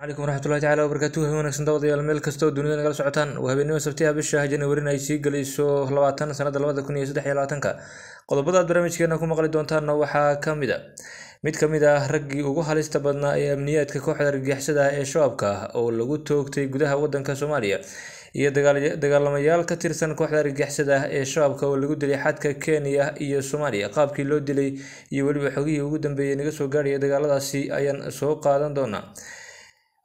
alaikum waraxmatullahi tacala wabarakaatu hay wanagsan dawadayaal meel kastoo dunida nagala socotaan waa sabtiha ah, bisha janaawarin ay sii gelayso labaatan sanada labada kun iyo saddex iyo labaatanka qodobadaad barnaamijkeena ku maqli doontaanna waxaa ka mid a mid ka mid ah raggii ugu halista badnaa ee amniyaadka kooxda argagaxisada ah ee shabaabka ah oo lagu toogtay gudaha waddanka soomaaliya iyo dagaalamayaal ka tirsan kooxda argagixisada ee shabaabka oo lagu dilay xadka kenya iyo soomaaliya qaabkii loo dilay iyo weliba xogihii ugu dambeeyey naga soo gaadhaya dagaaladaasi ayaan soo qaadan doonaa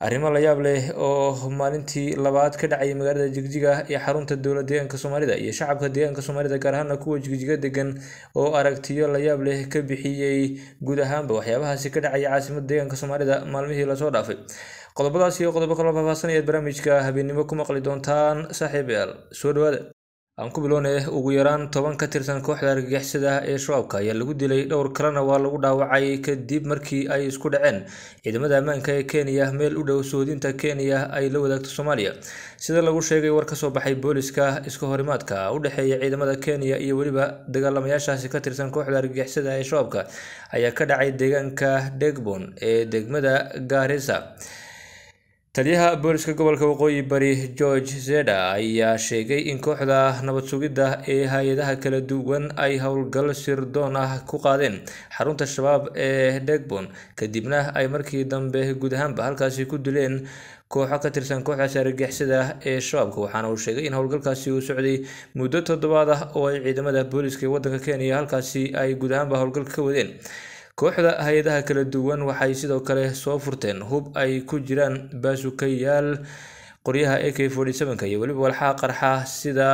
arrimo la yaab leh oh, oo maalintii labaad ka dhacayay magaalada jigjiga ee xarunta dowla deegaanka soomaalida iyo shacabka deegaanka soomaalida gaar ahaana kuwa jigjiga degan oo aragtiyo la yaab leh ka bixiyey guud ahaanba waxyaabahaasi ka dhacaya caasimada deegaanka soomaalida maalmihii lasoo dhaafay qodobadaas iyo qodobo kaloo faahfaahsan ayaad barnaamijka habeennimo ku maqli doontaan saaxiib eal soo dhawaada aan ku bilownay eh, ugu yaraan toban ka tirsan kooxda argagixisada ee shabaabka ayaa lagu dilay dhowr kalena waa lagu dhaawacay kadib markii ay isku dhaceen ciidamada ammaanka ee kenya meel u dhow suudiinta kenya ay la wadaagto soomaaliya sida lagu sheegay war ka soo baxay booliska iska horimaadka u dhexeeya ciidamada kenya iyo weliba dagaalamayaashaasi ka tirsan kooxda argagixisada ee shabaabka ayaa ka dhacay deegaanka degbon ee degmada gaarisa taliyaha booliska gobolka waqooyi bari george zeda ayaa sheegay in kooxda nabad sugidda ee hay-adaha kala duwan ay howlgal sirdoon ah ku qaadeen xarunta shabaab ee degbon kadibna ay markii dambe guud ahaanba halkaasi ku dileen kooxo ka tirsan kooxdaasi argagixisada ee shabaabka waxaana uu sheegay in howlgalkaasi uu socday muddo toddobaad ah oo ay ciidamada booliska ee waddanka kenya halkaasi ay guud ahaanba howlgal ka wadeen kooxda hay-adaha kala duwan waxay sidoo kale soo furteen hub ay ku jiraan baasukayaal qoryaha a ak iyo weliba walxaha qarxa sida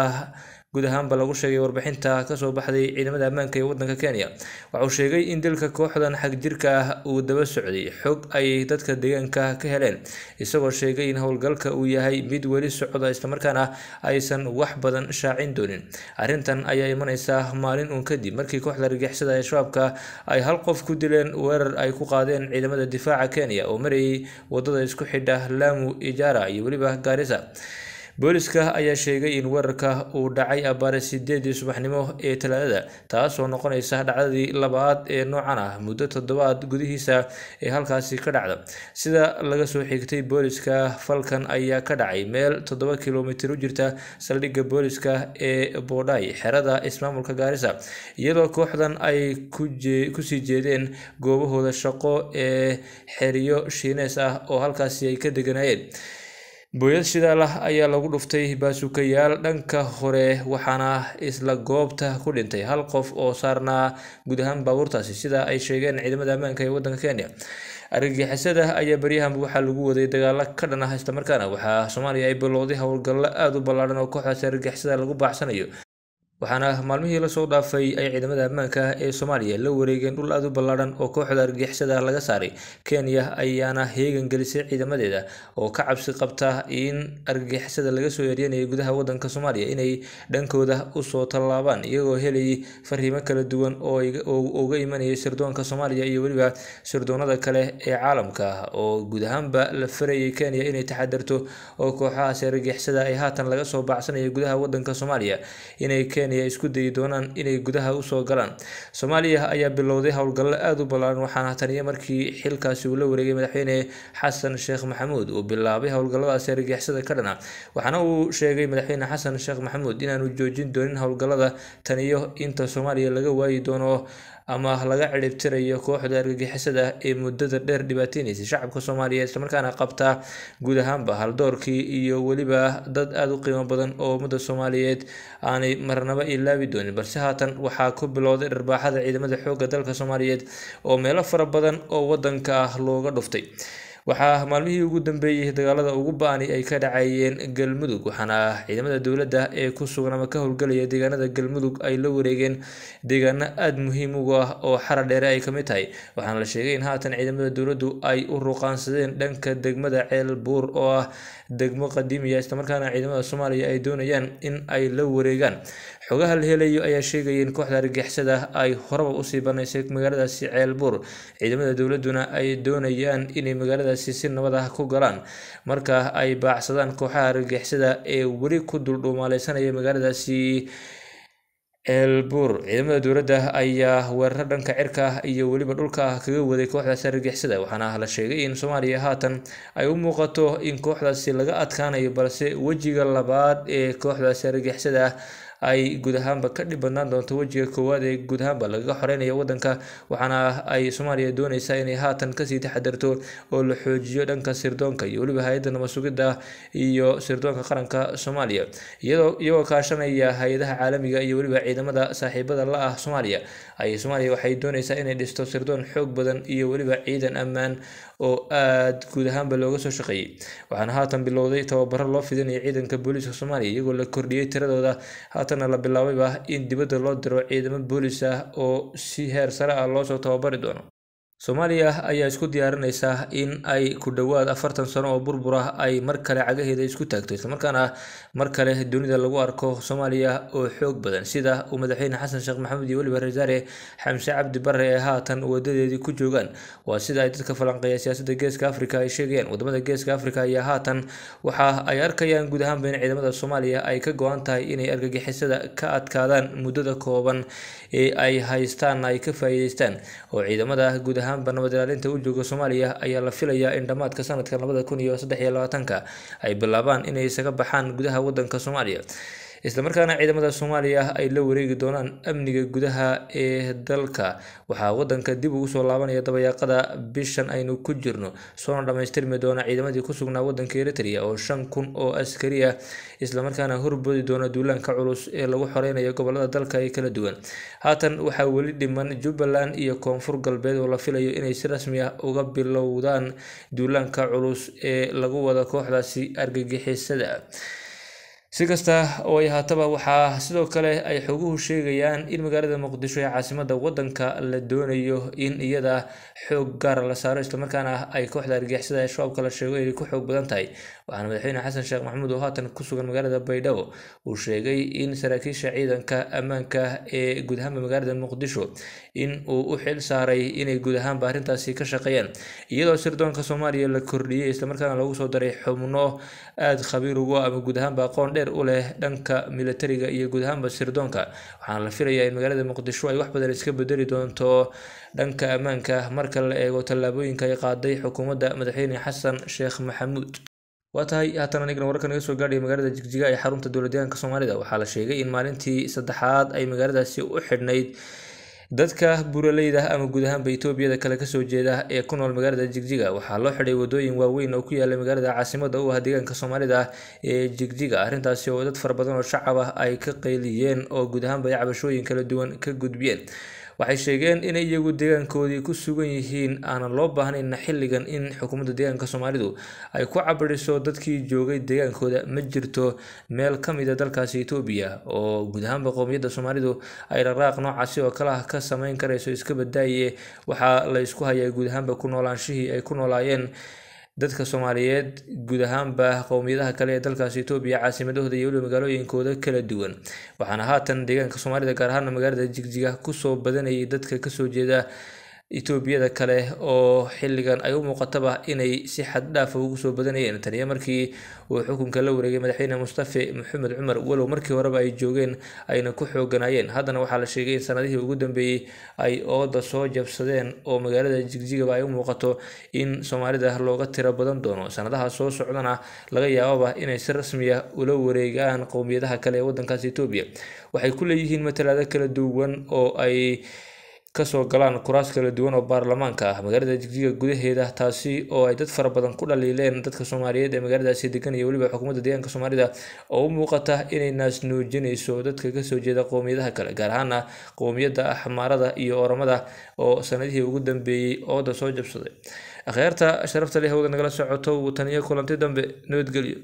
guud ahaanba lagu sheegay warbixinta kasoo baxday ciidamada ammaanka ee waddanka kenya waxa sheegay in dilka kooxdan xagjirka ah uu daba socday xog ay dadka deegaanka ka heleen isagoo sheegay in howlgalka uu yahay mid weli socda islamarkaana aysan wax badan shaacin doonin arrintan ayaa imaneysa maalin uun kadib markii kooxda argixisada al-shabaabka ay hal qof ku dileen weerar ay ku qaadeen ciidamada difaaca kenya oo marayay waddada isku xidha lamu ijara iyo weliba garisa booliska ayaa sheegay in weerarka uu dhacay abbaare sideedii subaxnimo ee talaadada taasoo noqonaysa dhacdadii labaad ee noocan ah muddo toddobaad gudihiisa ee halkaasi ka dhacda sida laga soo xigtay booliska falkan ayaa ka dhacay meel toddoba kilomitir u jirta saldhigga booliska ee boodhay xerada ismaamulka gaarisa iyadoo kooxdan ay kusii jeedeen goobahooda shaqo ee xeryo shiinees ah oo halkaasi ay ka deganaayeen booyad shidaal ah ayaa lagu dhuftay baasukayaal dhanka hore waxaana isla goobta ku dhintay hal qof oo saarnaa guud ahaan baabuurtaasi sida ay sheegeen ciidamada ammaanka ee wadanka kenya argagixisada ayaa baryahanba waxaa lagu waday dagaalo ka dhan ah islamarkaana waxaa soomaaliya ay bilowday howlgallo aada u ballaaran oo kooxdaasi argagixisada lagu baaxsanayo waxaana maalmihii lasoo dhaafay ay ciidamada ammaanka ee soomaaliya la wareegeen dhul aad u ballaadhan oo kooxda argagixisada laga saaray kenya ayaana heegan gelisay ciidamadeeda oo ka cabsi qabta in argixisada laga soo eryanayay gudaha waddanka soomaaliya inay dhankooda usoo tallaabaan iyagoo helayay fariimo kala duwan oo uga imanayay sirdoonka soomaaliya iyo weliba sirdoonada kale ee caalamka oo guudahaanba la farayay kenya inay taxadarto oo kooxahaasi argixisada ay haatan laga soo baacsanaya gudaha waddanka soomaaliya inay Kenya isku dayi doonaan inay gudaha u soo galaan Soomaaliya ayaa bilowday howlgallo aad u ballaaran waxaana taniyo markii xilkaasi uu la wareegay madaxweyne xasan sheekh maxamuud uu bilaabay howlgalladaasi argixisada ka dhana waxaana uu sheegay madaxweyne xasan sheekh maxamuud inaanu joojin doonin howlgallada taniyo inta Soomaaliya laga waayi doono ama laga ciribtirayo kooxda argagixisada ee muddada dheer dhibaateynaysay shacabka soomaaliya islamarkaana qabta guud ahaanba haldoorkii iyo weliba dad aada u qiimo badan oo ummadda soomaaliyeed aanay marnaba ilaabi doonin balse haatan waxaa ku bilowday dharbaaxada ciidamada xoogga dalka soomaaliyeed oo meelo fara badan oo waddanka ah looga dhuftay waxaa maalmihii ugu dambeeyey dagaalada ugu baani ay ka dhacayeen galmudug waxaana ciidamada dowladda ee ku sugan ama ka howlgelaya deegaanada galmudug ay la wareegeen deegaano aada muhiim ugu ah oo xara dheere ay kamid tahay waxaana la sheegay in haatan ciidamada dowladdu ay u ruqaansadeen dhanka degmada ceel buur oo ah degmo qadiimiya ah, islamarkaana ciidamada soomaaliya ay doonayaan in ay la wareegaan xogaha la helayo ayaa sheegaya in kooxda argixisada ay horaba usii banaysay magaaladaasi ceel ciidamada dowladduna ay doonayaan inay magaalada dhacdadaasi si nabada ha ku galaan marka ay baacsadaan kooxaha argagixisada ee weli ku duldhuumaalaysanaya magaaladaasi elbuur ciidamada dowladda ayaa weeraro dhanka cirka iyo weliba dhulka ah kaga waday kooxdaasi argagixisada waxaana la sheegay in soomaaliya haatan ay u muuqato in kooxdaasi laga adkaanayo balse wejiga labaad ee kooxdaasi argagixisada ay guud ahaanba ka dhib badnaan doonto wejiga koowaad ee guud ahaanba lagaga xoreynaya wadanka waxaana ay soomaaliya dooneysaa inay haatan kasii taxadarto oo la xoojiyo dhanka sirdoonka iyo weliba hay-adda nabadsugidda iyo sirdoonka qaranka soomaaliya iyadoo iyagoo kaashanaya hay-adaha caalamiga ah iyo weliba ciidamada saaxiibada la ah soomaaliya ay soomaaliya waxay doonaysaa inay dhisto sirdoon xoog badan iyo weliba ciidan ammaan oo aada guud ahaanba looga soo shaqeeyey waxaana haatan bilowday tababaro loo fidinaya ciidanka booliiska soomaaliya iyagoo la kordhiyey tiradooda haatanna la bilaabayba in dibadda loo diro ciidamo booliis ah oo si heer sare ah loosoo tababari doono soomaaliya ayaa isku diyaarinaysa in ay ku dhowaad afartan sano oo burbura ay mar kale cagaheeda isku taagto islamarkaana mar kale dunida lagu arko soomaaliya oo xoog badan sida uu madaxweyne xasan sheekh maxamuud iyo weliba rasaare xamse cabdi bare ee haatan wadadeedii ku joogaan waa sida ay dadka falanqeeya siyaasadda geeska afrika ay sheegayaan wadamada geeska afrika ayaa haatan waxa ay arkayaan guud ahaanba in ciidamada soomaaliya ay ka go-an tahay inay argagixisada ka adkaadaan muddada kooban ee ay haystaan ay ka faa'iideystaan oo ciidamada guudahaan ahaanba nabad ilaalinta ujoga soomaaliya ayaa la filayaa in dhammaadka sanadka labada kun iyo saddex iyo labaatanka ay bilaabaan inay isaga baxaan gudaha wadanka soomaaliya islamarkaana ciidamada soomaaliya ay la wareegi doonaan amniga gudaha ee dalka waxaa waddanka dib ugu soo laabanaya dabayaaqada bishan aynu ku jirno soona dhamaystirmi doona ciidamadii ku sugnaa wadanka eritrea oo shan kun oo askari ah islamarkaana horboodi doona duulaanka culus ee lagu xoreynayo gobolada dalka ee kala duwan haatan waxaa weli dhiman jubbaland iyo koonfur galbeed oo la filayo inay si rasmi ah uga bilowdaan duulaanka culus ee lagu wada kooxdaasi argagixisada si kasta oo ay haataba waxaa sidoo kale ay xoguhu sheegayaan in magaalada muqdisho ee caasimada wadanka la doonayo in iyada xoog gaar la saaro islamarkaana ay kooxda argixisada shabaabka la sheego inay ku xoog badan tahay waxaana madaxweyne xasan sheekh maxamuud oo haatan ku sugan magaalada baydhabo uu sheegay in saraakiisha ciidanka ammaanka ee guud ahaanba magaalada muqdisho in uu u xil saaray inay guud ahaanba arrintaasi ka shaqeeyaan iyadoo sirdoonka soomaaliya la kordhiyey islamarkaana lagu soo daray xubno aada khabiir ugu ah ama guud ahaanba aqoon dheer u leh dhanka milatariga iyo guud ahaanba sirdoonka waxaana la filayaa in magaalada muqdisho ay wax badan iska bedeli doonto dhanka ammaanka marka la eego tallaabooyinka ay qaaday xukuumadda madaxweyne xasan sheekh maxamuud waa tahay haatan anigana wararkan naga soo gaadhaya magaalada jigjiga ee xarunta dowladyaanka soomaalida waxaa la sheegay in maalintii saddexaad ay magaaladaasi u xidhnayd dadka buuraleyda ah ama guud ahaanba etoobiyada kale kasoo jeeda ee ku nool magaalada jigjiga waxaa loo xidhay wadooyin waaweyn oo ku yaala magaalada caasimada u ah deegaanka soomaalida ah ee jigjiga arrintaasi oo dad fara badan oo shacab ah ay ka qayliyeen oo guud ahaanba ay cabashooyin kala duwan ka gudbiyeen waxay sheegeen inay iyagu deegaankoodii ku sugan yihiin aanan loo baahnayna xilligan in xukuumadda deegaanka soomaalidu ay ku cabiriso dadkii joogay deegaankooda ma jirto meel ka mid a ah dalkaasi etoobiya oo guud ahaanba qowmiyadda soomaalidu ay dhaqraaq noocaasi oo kale ah ka sameyn karayso iska badaaye waxaa la ysku hayaa guud ahaanba ku noolaanshihii ay ku noolaayeen dadka soomaaliyeed guud ahaanba qowmiyadaha kale ee dalkaas etoobiya caasimadahooda iyo weliba magaalooyinkooda kala duwan waxaana haatan deegaanka soomaalida gaar ahaana magaalada jigjiga kusoo badanayay dadka kasoo jeeda etoobiyada kale oo xilligan ay u muuqataba inay si xad dhaafa ah ugu soo badanayeen taniyo markii uu xukunka la wareegay madaxweyne mustafe maxamed cumar walow markii horeba ay joogeen ayna ku xooganaayeen haddana waxaa la sheegay in sanadihii ugu dambeeyey ay ooda soo jabsadeen oo magaalada jigjigaba ay u muuqato in soomaalida looga tiro badan doono sanadaha soo socdana laga yaababa inay si rasmiya ah ula wareegaan qowmiyadaha kale ee wadankaas etoobiya waxay ku leeyihiin matalaado kala duwan oo ay kasoo galaan kuraas kala duwan oo baarlamaanka ah magaalada jigjiga gudaheeda ah, taasi oo ay dad fara badan ku dhaliileen dadka soomaaliyeed ee magaaladaasi degan iyo weliba xukuumadda deegaanka soomaalida oo u muuqata inay naasnuujinayso dadka kasoo jeeda qowmiyadaha kale gaar ahaana qowmiyadda axmaarada iyo oramada oo sanadihii ugu dambeeyey ooda soo jabsaday akhyaarta sharafta leh hawda nagala socoto uu taniyo kulanti dambe nabadgelyo